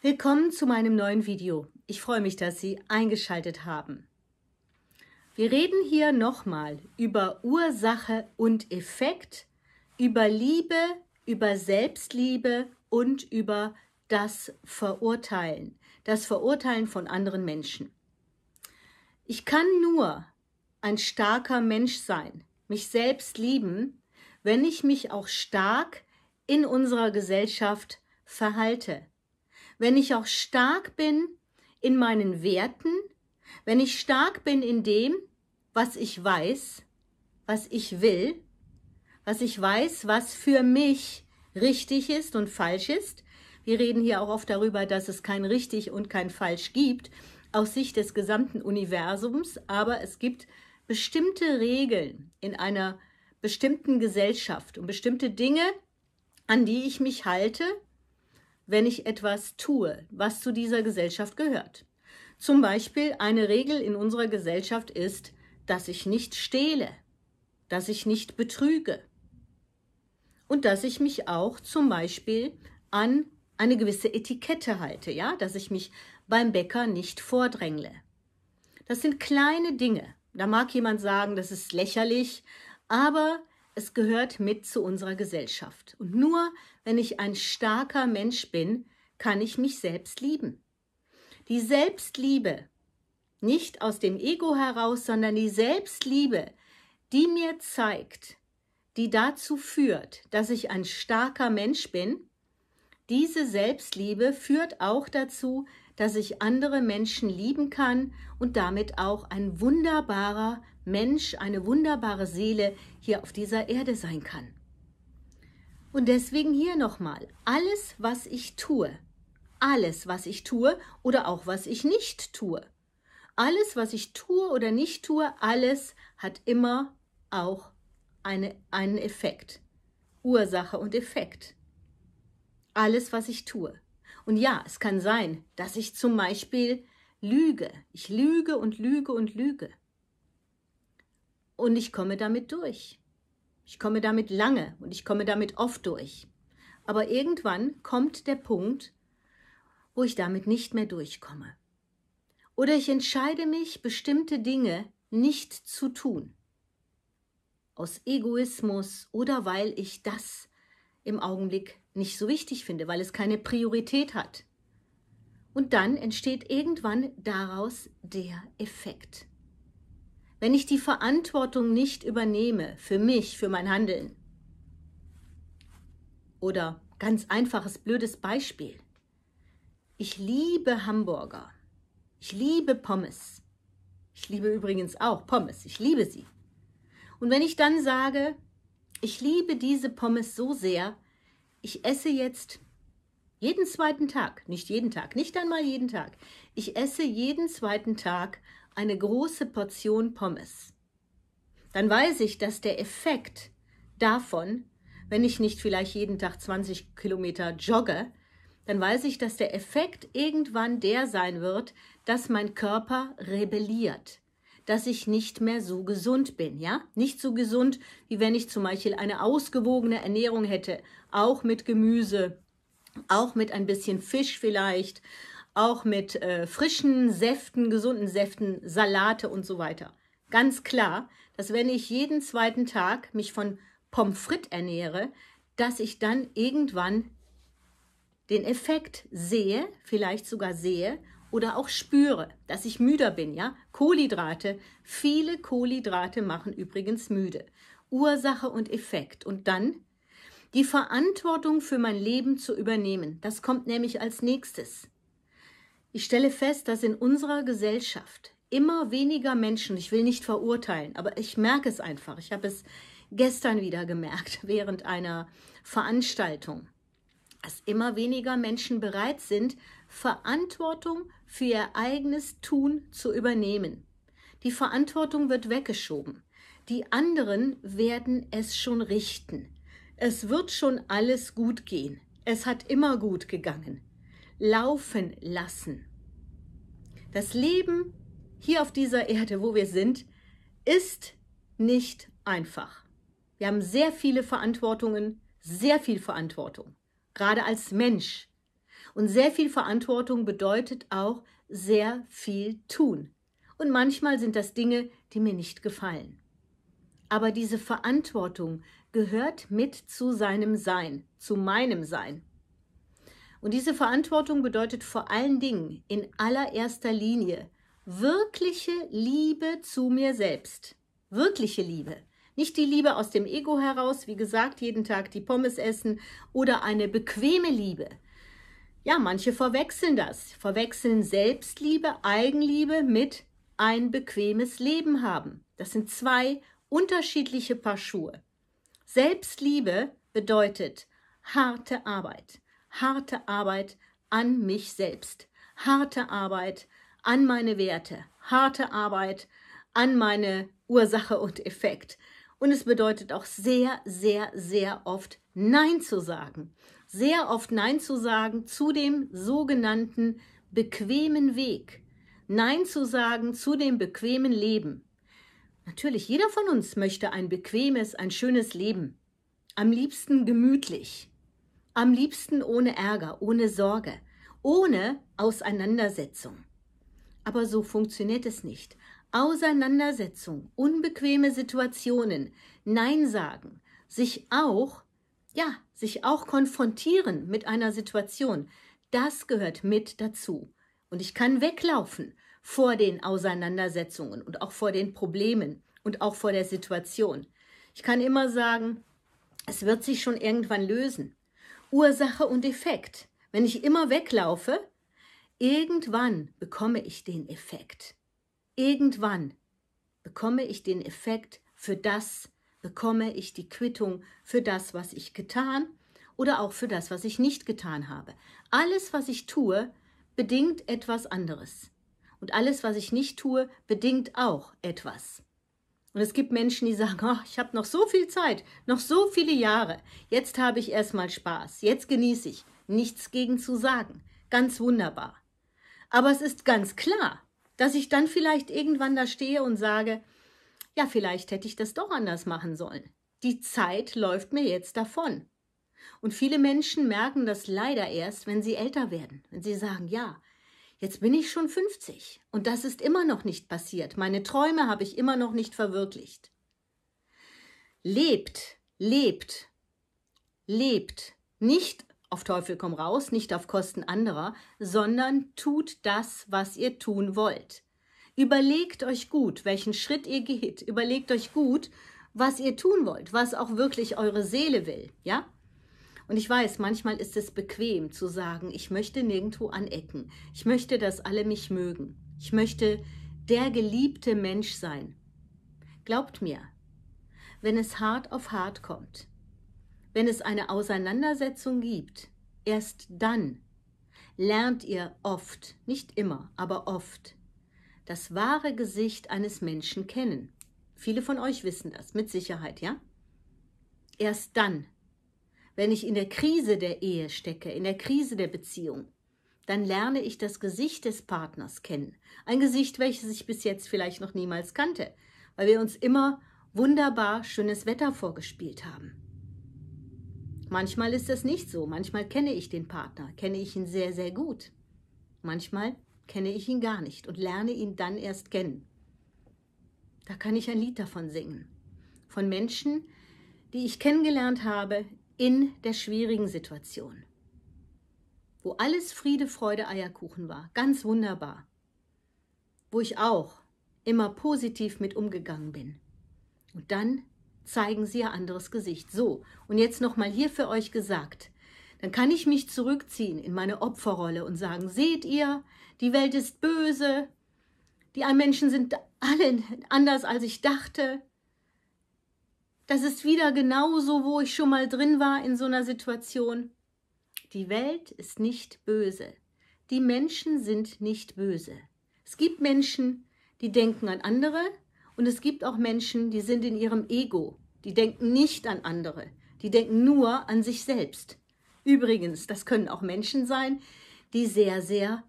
Willkommen zu meinem neuen Video. Ich freue mich, dass Sie eingeschaltet haben. Wir reden hier nochmal über Ursache und Effekt, über Liebe, über Selbstliebe und über das Verurteilen, das Verurteilen von anderen Menschen. Ich kann nur ein starker Mensch sein, mich selbst lieben, wenn ich mich auch stark in unserer Gesellschaft verhalte wenn ich auch stark bin in meinen Werten, wenn ich stark bin in dem, was ich weiß, was ich will, was ich weiß, was für mich richtig ist und falsch ist. Wir reden hier auch oft darüber, dass es kein richtig und kein falsch gibt aus Sicht des gesamten Universums, aber es gibt bestimmte Regeln in einer bestimmten Gesellschaft und bestimmte Dinge, an die ich mich halte wenn ich etwas tue, was zu dieser Gesellschaft gehört. Zum Beispiel eine Regel in unserer Gesellschaft ist, dass ich nicht stehle, dass ich nicht betrüge und dass ich mich auch zum Beispiel an eine gewisse Etikette halte, ja, dass ich mich beim Bäcker nicht vordrängle. Das sind kleine Dinge. Da mag jemand sagen, das ist lächerlich, aber es gehört mit zu unserer Gesellschaft. Und nur wenn ich ein starker Mensch bin, kann ich mich selbst lieben. Die Selbstliebe, nicht aus dem Ego heraus, sondern die Selbstliebe, die mir zeigt, die dazu führt, dass ich ein starker Mensch bin, diese Selbstliebe führt auch dazu, dass ich andere Menschen lieben kann und damit auch ein wunderbarer Mensch, eine wunderbare Seele hier auf dieser Erde sein kann. Und deswegen hier nochmal, alles, was ich tue, alles, was ich tue oder auch was ich nicht tue, alles, was ich tue oder nicht tue, alles hat immer auch eine, einen Effekt. Ursache und Effekt. Alles, was ich tue. Und ja, es kann sein, dass ich zum Beispiel lüge. Ich lüge und lüge und lüge. Und ich komme damit durch. Ich komme damit lange und ich komme damit oft durch. Aber irgendwann kommt der Punkt, wo ich damit nicht mehr durchkomme. Oder ich entscheide mich, bestimmte Dinge nicht zu tun. Aus Egoismus oder weil ich das im Augenblick nicht so wichtig finde, weil es keine Priorität hat. Und dann entsteht irgendwann daraus der Effekt wenn ich die Verantwortung nicht übernehme für mich, für mein Handeln. Oder ganz einfaches, blödes Beispiel. Ich liebe Hamburger. Ich liebe Pommes. Ich liebe übrigens auch Pommes. Ich liebe sie. Und wenn ich dann sage, ich liebe diese Pommes so sehr, ich esse jetzt jeden zweiten Tag, nicht jeden Tag, nicht einmal jeden Tag, ich esse jeden zweiten Tag eine große Portion Pommes. Dann weiß ich, dass der Effekt davon, wenn ich nicht vielleicht jeden Tag 20 Kilometer jogge, dann weiß ich, dass der Effekt irgendwann der sein wird, dass mein Körper rebelliert, dass ich nicht mehr so gesund bin, ja? Nicht so gesund, wie wenn ich zum Beispiel eine ausgewogene Ernährung hätte, auch mit Gemüse, auch mit ein bisschen Fisch vielleicht, auch mit äh, frischen Säften, gesunden Säften, Salate und so weiter. Ganz klar, dass wenn ich jeden zweiten Tag mich von Pommes frites ernähre, dass ich dann irgendwann den Effekt sehe, vielleicht sogar sehe oder auch spüre, dass ich müder bin, ja? Kohlenhydrate, viele Kohlenhydrate machen übrigens müde. Ursache und Effekt und dann die Verantwortung für mein Leben zu übernehmen. Das kommt nämlich als nächstes. Ich stelle fest, dass in unserer Gesellschaft immer weniger Menschen, ich will nicht verurteilen, aber ich merke es einfach. Ich habe es gestern wieder gemerkt während einer Veranstaltung, dass immer weniger Menschen bereit sind, Verantwortung für ihr eigenes Tun zu übernehmen. Die Verantwortung wird weggeschoben. Die anderen werden es schon richten. Es wird schon alles gut gehen. Es hat immer gut gegangen laufen lassen. Das Leben hier auf dieser Erde, wo wir sind, ist nicht einfach. Wir haben sehr viele Verantwortungen, sehr viel Verantwortung, gerade als Mensch. Und sehr viel Verantwortung bedeutet auch sehr viel tun. Und manchmal sind das Dinge, die mir nicht gefallen. Aber diese Verantwortung gehört mit zu seinem Sein, zu meinem Sein. Und diese Verantwortung bedeutet vor allen Dingen in allererster Linie wirkliche Liebe zu mir selbst. Wirkliche Liebe. Nicht die Liebe aus dem Ego heraus, wie gesagt, jeden Tag die Pommes essen oder eine bequeme Liebe. Ja, manche verwechseln das, verwechseln Selbstliebe, Eigenliebe mit ein bequemes Leben haben. Das sind zwei unterschiedliche Paar Schuhe. Selbstliebe bedeutet harte Arbeit, harte Arbeit an mich selbst, harte Arbeit an meine Werte, harte Arbeit an meine Ursache und Effekt. Und es bedeutet auch sehr, sehr, sehr oft Nein zu sagen. Sehr oft Nein zu sagen zu dem sogenannten bequemen Weg. Nein zu sagen zu dem bequemen Leben. Natürlich, jeder von uns möchte ein bequemes, ein schönes Leben. Am liebsten gemütlich. Am liebsten ohne Ärger, ohne Sorge, ohne Auseinandersetzung. Aber so funktioniert es nicht. Auseinandersetzung, unbequeme Situationen, Nein sagen, sich auch, ja, sich auch konfrontieren mit einer Situation, das gehört mit dazu. Und ich kann weglaufen vor den Auseinandersetzungen und auch vor den Problemen und auch vor der Situation. Ich kann immer sagen, es wird sich schon irgendwann lösen. Ursache und Effekt. Wenn ich immer weglaufe, irgendwann bekomme ich den Effekt. Irgendwann bekomme ich den Effekt für das, bekomme ich die Quittung für das, was ich getan oder auch für das, was ich nicht getan habe. Alles, was ich tue, bedingt etwas anderes. Und alles, was ich nicht tue, bedingt auch etwas. Und es gibt Menschen, die sagen, oh, ich habe noch so viel Zeit, noch so viele Jahre. Jetzt habe ich erstmal Spaß, jetzt genieße ich. Nichts gegen zu sagen. Ganz wunderbar. Aber es ist ganz klar, dass ich dann vielleicht irgendwann da stehe und sage, ja, vielleicht hätte ich das doch anders machen sollen. Die Zeit läuft mir jetzt davon. Und viele Menschen merken das leider erst, wenn sie älter werden, wenn sie sagen, ja, Jetzt bin ich schon 50 und das ist immer noch nicht passiert. Meine Träume habe ich immer noch nicht verwirklicht. Lebt, lebt, lebt. Nicht auf Teufel komm raus, nicht auf Kosten anderer, sondern tut das, was ihr tun wollt. Überlegt euch gut, welchen Schritt ihr geht. Überlegt euch gut, was ihr tun wollt, was auch wirklich eure Seele will, ja? Und ich weiß, manchmal ist es bequem zu sagen, ich möchte nirgendwo anecken. Ich möchte, dass alle mich mögen. Ich möchte der geliebte Mensch sein. Glaubt mir, wenn es hart auf hart kommt, wenn es eine Auseinandersetzung gibt, erst dann lernt ihr oft, nicht immer, aber oft, das wahre Gesicht eines Menschen kennen. Viele von euch wissen das, mit Sicherheit, ja? Erst dann wenn ich in der Krise der Ehe stecke, in der Krise der Beziehung, dann lerne ich das Gesicht des Partners kennen. Ein Gesicht, welches ich bis jetzt vielleicht noch niemals kannte, weil wir uns immer wunderbar schönes Wetter vorgespielt haben. Manchmal ist das nicht so. Manchmal kenne ich den Partner, kenne ich ihn sehr, sehr gut. Manchmal kenne ich ihn gar nicht und lerne ihn dann erst kennen. Da kann ich ein Lied davon singen. Von Menschen, die ich kennengelernt habe in der schwierigen Situation, wo alles Friede, Freude, Eierkuchen war, ganz wunderbar, wo ich auch immer positiv mit umgegangen bin. Und dann zeigen sie ihr anderes Gesicht. So, und jetzt nochmal hier für euch gesagt, dann kann ich mich zurückziehen in meine Opferrolle und sagen, seht ihr, die Welt ist böse, die Menschen sind alle anders, als ich dachte, das ist wieder genauso, wo ich schon mal drin war in so einer Situation. Die Welt ist nicht böse. Die Menschen sind nicht böse. Es gibt Menschen, die denken an andere und es gibt auch Menschen, die sind in ihrem Ego. Die denken nicht an andere. Die denken nur an sich selbst. Übrigens, das können auch Menschen sein, die sehr, sehr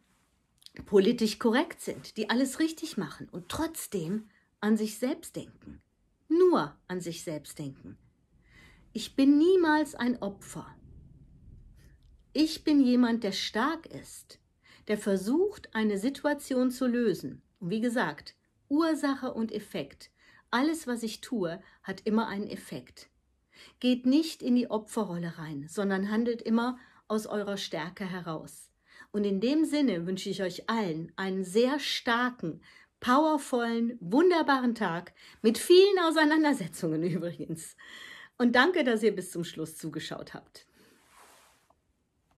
politisch korrekt sind, die alles richtig machen und trotzdem an sich selbst denken nur an sich selbst denken. Ich bin niemals ein Opfer. Ich bin jemand, der stark ist, der versucht, eine Situation zu lösen. Und wie gesagt, Ursache und Effekt. Alles, was ich tue, hat immer einen Effekt. Geht nicht in die Opferrolle rein, sondern handelt immer aus eurer Stärke heraus. Und in dem Sinne wünsche ich euch allen einen sehr starken, powervollen, wunderbaren Tag mit vielen Auseinandersetzungen übrigens. Und danke, dass ihr bis zum Schluss zugeschaut habt.